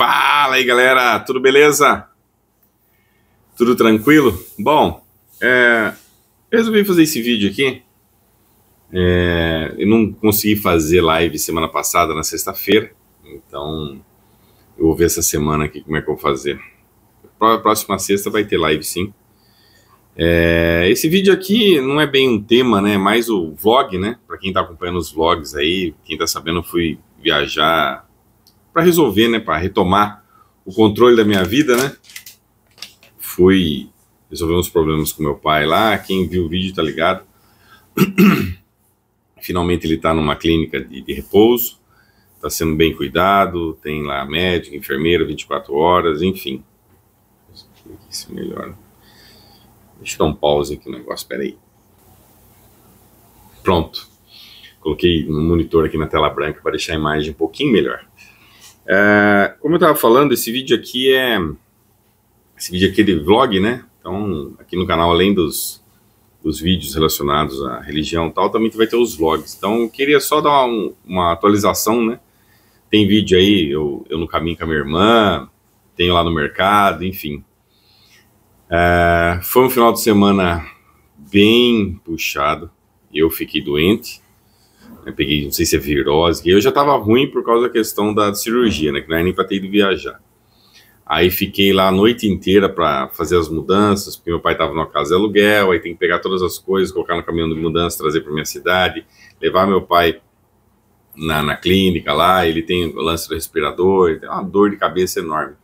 Fala aí, galera! Tudo beleza? Tudo tranquilo? Bom, é, eu resolvi fazer esse vídeo aqui. É, eu não consegui fazer live semana passada, na sexta-feira. Então, eu vou ver essa semana aqui como é que eu vou fazer. Próxima sexta vai ter live, sim. É, esse vídeo aqui não é bem um tema, né? É mais o vlog, né? Para quem tá acompanhando os vlogs aí, quem tá sabendo, eu fui viajar para resolver, né, para retomar o controle da minha vida, né? Fui resolver uns problemas com meu pai lá, quem viu o vídeo tá ligado. Finalmente ele tá numa clínica de, de repouso, tá sendo bem cuidado, tem lá médico, enfermeiro 24 horas, enfim. Isso é melhor. Né? Deixa eu dar um pause aqui no negócio, peraí. Pronto. Coloquei um monitor aqui na tela branca para deixar a imagem um pouquinho melhor. É, como eu estava falando, esse vídeo aqui é esse vídeo aqui é de vlog, né? Então, aqui no canal, além dos, dos vídeos relacionados à religião e tal, também vai ter os vlogs. Então, eu queria só dar uma, uma atualização, né? Tem vídeo aí, eu, eu no caminho com a minha irmã, tenho lá no mercado, enfim. É, foi um final de semana bem puxado. Eu fiquei doente, eu peguei, não sei se é virose. Eu já tava ruim por causa da questão da cirurgia, né? Que não era nem pra ter ido viajar. Aí fiquei lá a noite inteira para fazer as mudanças, porque meu pai estava numa casa de aluguel, aí tem que pegar todas as coisas, colocar no caminhão de mudança, trazer para minha cidade, levar meu pai na, na clínica lá, ele tem o lance do respirador, tem uma dor de cabeça enorme.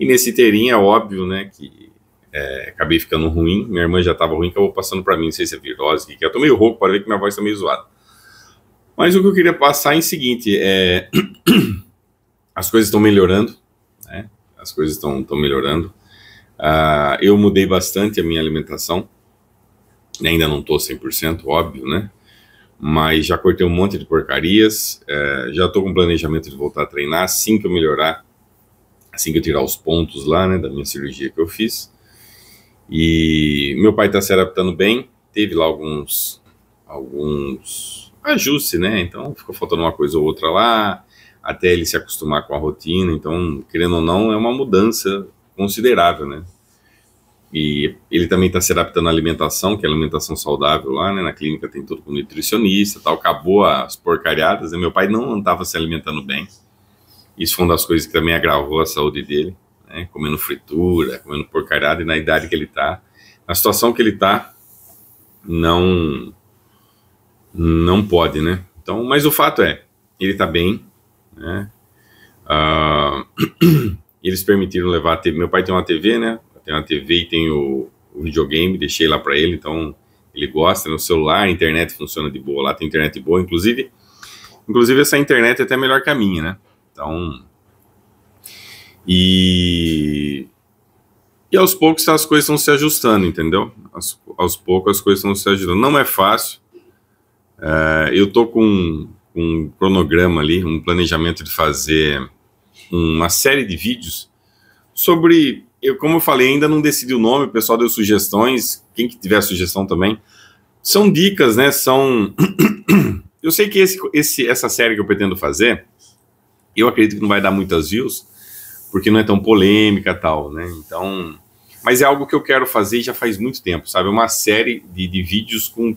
E nesse inteirinho é óbvio, né, que é, acabei ficando ruim, minha irmã já estava ruim, acabou passando para mim, não sei se é virose, que, que é. eu tô meio rouco, para ver que minha voz tá meio zoada. Mas o que eu queria passar é o seguinte: é... as coisas estão melhorando, né? As coisas estão melhorando. Uh, eu mudei bastante a minha alimentação. Ainda não estou 100%, óbvio, né? Mas já cortei um monte de porcarias. É, já estou com planejamento de voltar a treinar assim que eu melhorar, assim que eu tirar os pontos lá, né? Da minha cirurgia que eu fiz. E meu pai está se adaptando bem. Teve lá alguns. Alguns ajuste, né? Então ficou faltando uma coisa ou outra lá, até ele se acostumar com a rotina. Então, querendo ou não, é uma mudança considerável, né? E ele também está se adaptando à alimentação, que é alimentação saudável lá, né? Na clínica tem tudo com nutricionista tal. Acabou as porcariadas, né? Meu pai não estava se alimentando bem. Isso foi uma das coisas que também agravou a saúde dele, né? Comendo fritura, comendo porcariada, e na idade que ele está, na situação que ele está, não não pode, né? Então, mas o fato é, ele está bem, né? Uh, eles permitiram levar a TV. Meu pai tem uma TV, né? Tem uma TV e tem o, o videogame, deixei lá para ele, então ele gosta. No né? celular, a internet funciona de boa, lá tem internet boa, inclusive. Inclusive, essa internet é até melhor que a minha, né? Então. E. E aos poucos as coisas estão se ajustando, entendeu? As, aos poucos as coisas estão se ajustando. Não é fácil, é, eu estou com um, um cronograma ali, um planejamento de fazer uma série de vídeos sobre. Eu, como eu falei, ainda não decidi o nome, o pessoal deu sugestões, quem que tiver sugestão também. São dicas, né? São. eu sei que esse, esse, essa série que eu pretendo fazer, eu acredito que não vai dar muitas views, porque não é tão polêmica tal, né? Então. Mas é algo que eu quero fazer já faz muito tempo, sabe? É uma série de, de vídeos com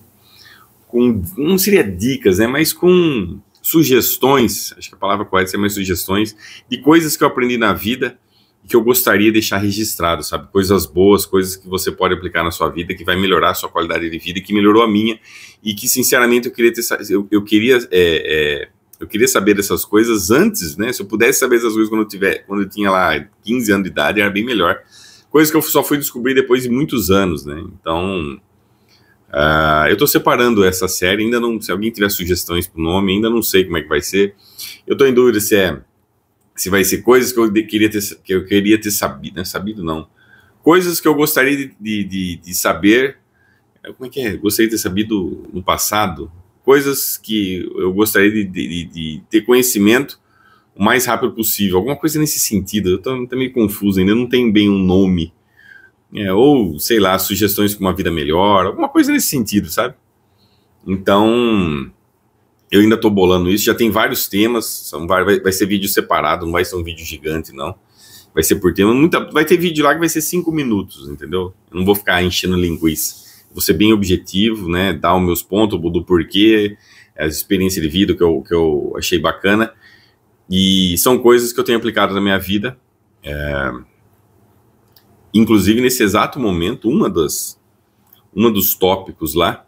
com não seria dicas, né, mas com sugestões, acho que a palavra correta seria mais sugestões, de coisas que eu aprendi na vida e que eu gostaria de deixar registrado, sabe? Coisas boas, coisas que você pode aplicar na sua vida, que vai melhorar a sua qualidade de vida, que melhorou a minha, e que, sinceramente, eu queria ter, eu, eu queria, é, é, eu queria saber dessas coisas antes, né? Se eu pudesse saber essas coisas quando eu, tiver, quando eu tinha lá 15 anos de idade, era bem melhor. Coisas que eu só fui descobrir depois de muitos anos, né? Então, Uh, eu estou separando essa série, ainda não. Se alguém tiver sugestões para o nome, ainda não sei como é que vai ser. Eu estou em dúvida se é se vai ser coisas que eu de, queria ter que eu queria ter sabido, né? sabido não, coisas que eu gostaria de, de, de, saber. Como é que é? Gostaria de ter sabido no passado, coisas que eu gostaria de, de ter conhecimento o mais rápido possível. Alguma coisa nesse sentido. Eu estou meio confuso ainda, não tem bem um nome é, ou, sei lá, sugestões para uma vida melhor, alguma coisa nesse sentido, sabe? Então, eu ainda estou bolando isso, já tem vários temas, são, vai, vai ser vídeo separado, não vai ser um vídeo gigante, não. Vai ser por tema, muita, vai ter vídeo lá que vai ser cinco minutos, entendeu? Eu não vou ficar enchendo linguiça. Vou ser bem objetivo, né? Dar os meus pontos, do porquê, as experiências de vida que eu, que eu achei bacana. E são coisas que eu tenho aplicado na minha vida. É, Inclusive, nesse exato momento, uma das uma dos tópicos lá,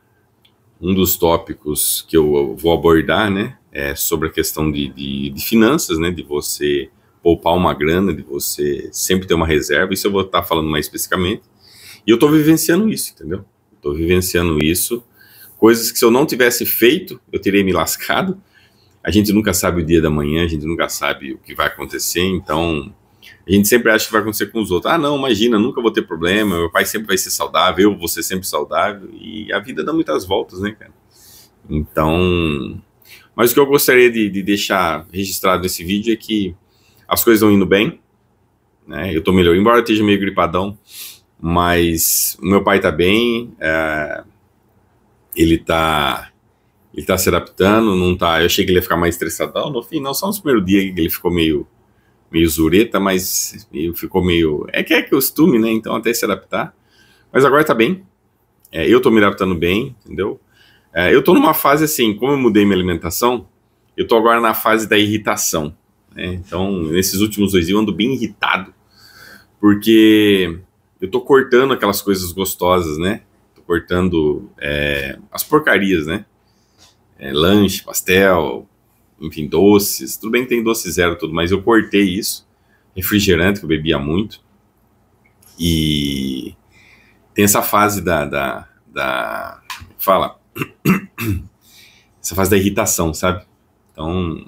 um dos tópicos que eu vou abordar, né, é sobre a questão de, de, de finanças, né, de você poupar uma grana, de você sempre ter uma reserva, isso eu vou estar falando mais especificamente. E eu estou vivenciando isso, entendeu? Estou vivenciando isso, coisas que se eu não tivesse feito, eu teria me lascado. A gente nunca sabe o dia da manhã, a gente nunca sabe o que vai acontecer, então a gente sempre acha que vai acontecer com os outros. Ah, não, imagina, nunca vou ter problema, meu pai sempre vai ser saudável, eu vou ser sempre saudável. E a vida dá muitas voltas, né, cara? Então. Mas o que eu gostaria de, de deixar registrado nesse vídeo é que as coisas estão indo bem, né? Eu tô melhor, embora eu esteja meio gripadão, mas o meu pai tá bem, é, ele tá ele tá se adaptando, não tá, eu achei que ele ia ficar mais estressadão, no fim, não, só nos primeiros dias que ele ficou meio meio zureta, mas meio, ficou meio. É que é costume, né? Então até se adaptar. Mas agora tá bem. É, eu tô me adaptando bem, entendeu? É, eu tô numa fase assim, como eu mudei minha alimentação, eu tô agora na fase da irritação. Né? Então, nesses últimos dois dias eu ando bem irritado, porque eu tô cortando aquelas coisas gostosas, né? Tô cortando é, as porcarias, né? É, lanche, pastel, enfim, doces. Tudo bem que tem doce zero tudo, mas eu cortei isso. Refrigerante, que eu bebia muito. E tem essa fase da. da, da é fala. essa fase da irritação, sabe? Então.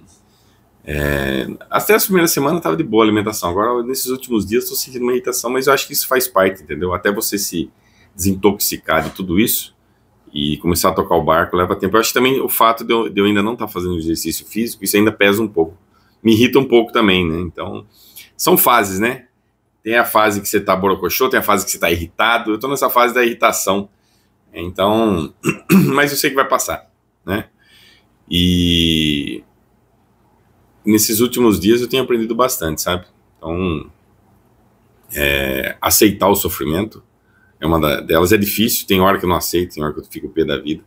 É, até as primeiras semanas estava de boa alimentação. Agora, nesses últimos dias, estou sentindo uma irritação, mas eu acho que isso faz parte, entendeu? Até você se desintoxicar de tudo isso, e começar a tocar o barco leva tempo. Eu acho que também o fato de eu, de eu ainda não estar tá fazendo exercício físico, isso ainda pesa um pouco. Me irrita um pouco também, né? Então, são fases, né? Tem a fase que você tá borocochô, tem a fase que você tá irritado. Eu tô nessa fase da irritação. Então, mas eu sei que vai passar, né? E nesses últimos dias eu tenho aprendido bastante, sabe? Então, é, aceitar o sofrimento, é uma da, delas. É difícil, tem hora que eu não aceito, tem hora que eu fico pé da vida,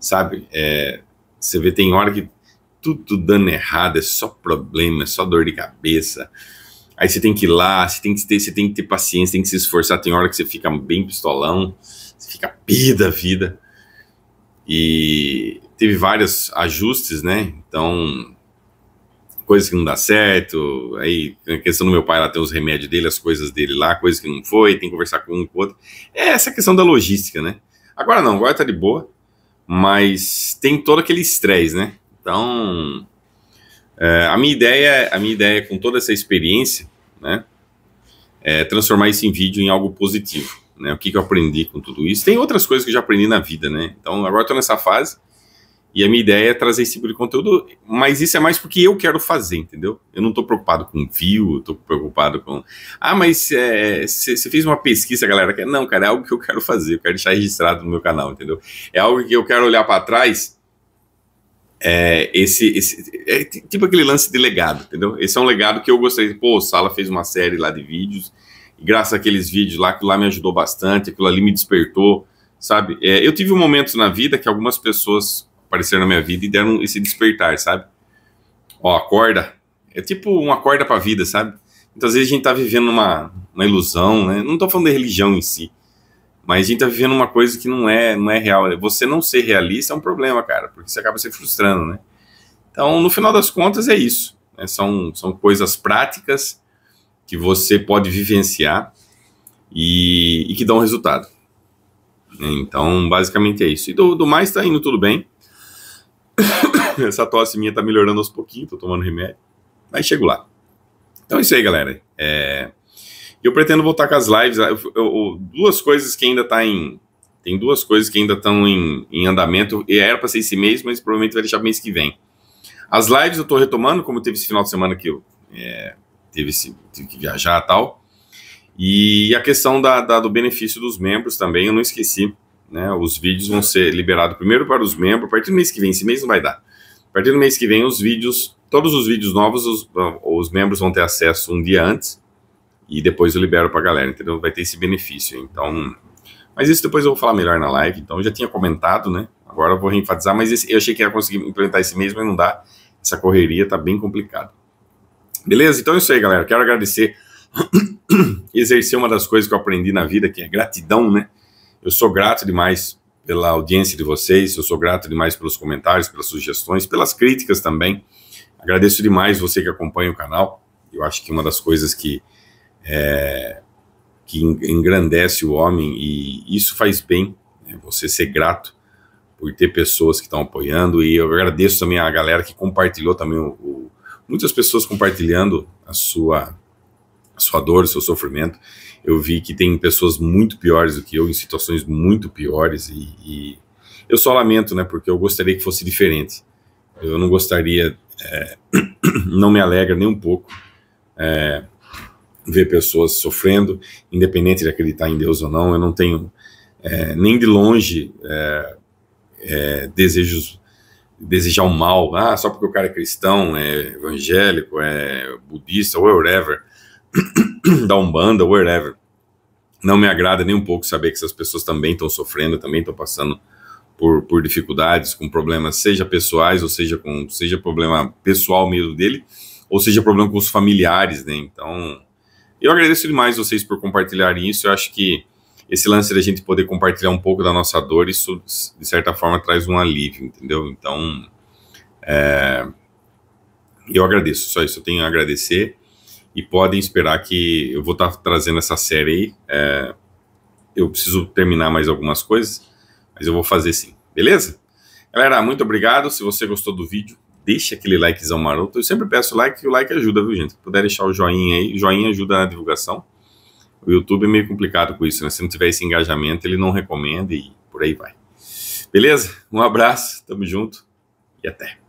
sabe? É, você vê, tem hora que tudo dando errado, é só problema, é só dor de cabeça. Aí você tem que ir lá, você tem que ter, você tem que ter paciência, tem que se esforçar. Tem hora que você fica bem pistolão, você fica pé da vida. E teve vários ajustes, né? Então, coisa que não dá certo, aí a questão do meu pai lá tem os remédios dele, as coisas dele lá, coisa que não foi, tem que conversar com um com o outro. É essa questão da logística, né? Agora não, agora tá de boa, mas tem todo aquele estresse, né? Então, é, a minha ideia, a minha ideia com toda essa experiência, né, é transformar isso em vídeo em algo positivo, né? O que, que eu aprendi com tudo isso? Tem outras coisas que eu já aprendi na vida, né? Então, agora eu tô nessa fase e a minha ideia é trazer esse tipo de conteúdo, mas isso é mais porque eu quero fazer, entendeu? Eu não estou preocupado com view, estou preocupado com. Ah, mas você eh, é, fez uma pesquisa, galera. Quer... Não, cara, é algo que eu quero fazer, eu quero deixar registrado no meu canal, entendeu? É algo que eu quero olhar para trás. É, esse, esse é tipo aquele lance de legado, entendeu? Esse é um legado que eu gostaria. Pô, o Sala fez uma série lá de vídeos, e graças àqueles vídeos lá, aquilo lá me ajudou bastante, aquilo ali me despertou, sabe? É, eu tive momentos na vida que algumas pessoas apareceram na minha vida e deram esse despertar, sabe? Ó, acorda. É tipo um acorda pra vida, sabe? Então, às vezes a gente tá vivendo uma, uma ilusão, né? Não tô falando de religião em si, mas a gente tá vivendo uma coisa que não é, não é real. Você não ser realista é um problema, cara, porque você acaba se frustrando, né? Então, no final das contas, é isso. Né? São, são coisas práticas que você pode vivenciar e, e que dão resultado. Então, basicamente é isso. E do, do mais tá indo tudo bem. Essa tosse minha tá melhorando aos pouquinhos, tô tomando remédio. Mas chego lá. Então é isso aí, galera. É... Eu pretendo voltar com as lives. Eu, eu, duas coisas que ainda tá em. Tem duas coisas que ainda estão em, em, andamento. E era para ser esse mês, mas provavelmente vai deixar mês que vem. As lives eu tô retomando, como teve esse final de semana que eu é, teve, esse, tive que viajar e tal. E a questão da, da, do benefício dos membros também, eu não esqueci. Né? Os vídeos vão ser liberados primeiro para os membros, a partir do mês que vem, esse mês não vai dar. A partir do mês que vem, os vídeos, todos os vídeos novos, os, os membros vão ter acesso um dia antes e depois eu libero para a galera, entendeu? Vai ter esse benefício. Então, mas isso depois eu vou falar melhor na live. Então, eu já tinha comentado, né? Agora eu vou reenfatizar, mas esse, eu achei que ia conseguir implementar esse mês, mas não dá. Essa correria tá bem complicada. Beleza? Então é isso aí, galera. Quero agradecer. Exercer uma das coisas que eu aprendi na vida, que é gratidão, né? Eu sou grato demais pela audiência de vocês, eu sou grato demais pelos comentários, pelas sugestões, pelas críticas também. Agradeço demais você que acompanha o canal. Eu acho que uma das coisas que é, que engrandece o homem e isso faz bem. Né? Você ser grato por ter pessoas que estão apoiando e eu agradeço também a galera que compartilhou também o, o muitas pessoas compartilhando a sua sua dor, seu sofrimento. Eu vi que tem pessoas muito piores do que eu, em situações muito piores, e, e eu só lamento, né? Porque eu gostaria que fosse diferente. Eu não gostaria, é, não me alegra nem um pouco é, ver pessoas sofrendo, independente de acreditar em Deus ou não. Eu não tenho é, nem de longe é, é, desejos desejar o mal, ah, só porque o cara é cristão, é evangélico, é budista, whatever. da Umbanda, wherever. Não me agrada nem um pouco saber que essas pessoas também estão sofrendo, também estão passando por, por dificuldades, com problemas, seja pessoais, ou seja, com seja problema pessoal mesmo dele, ou seja, problema com os familiares, né? Então, eu agradeço demais vocês por compartilharem isso. Eu acho que esse lance da gente poder compartilhar um pouco da nossa dor, isso, de certa forma, traz um alívio, entendeu? Então, é, eu agradeço, só isso. Eu tenho a agradecer e podem esperar que eu vou estar tá trazendo essa série aí. É, eu preciso terminar mais algumas coisas, mas eu vou fazer sim, beleza? Galera, muito obrigado. Se você gostou do vídeo, deixa aquele likezão maroto. Eu sempre peço like, que o like ajuda, viu, gente? Se puder deixar o joinha aí, o joinha ajuda na divulgação. O YouTube é meio complicado com isso, né? Se não tiver esse engajamento, ele não recomenda e por aí vai. Beleza? Um abraço, tamo junto e até.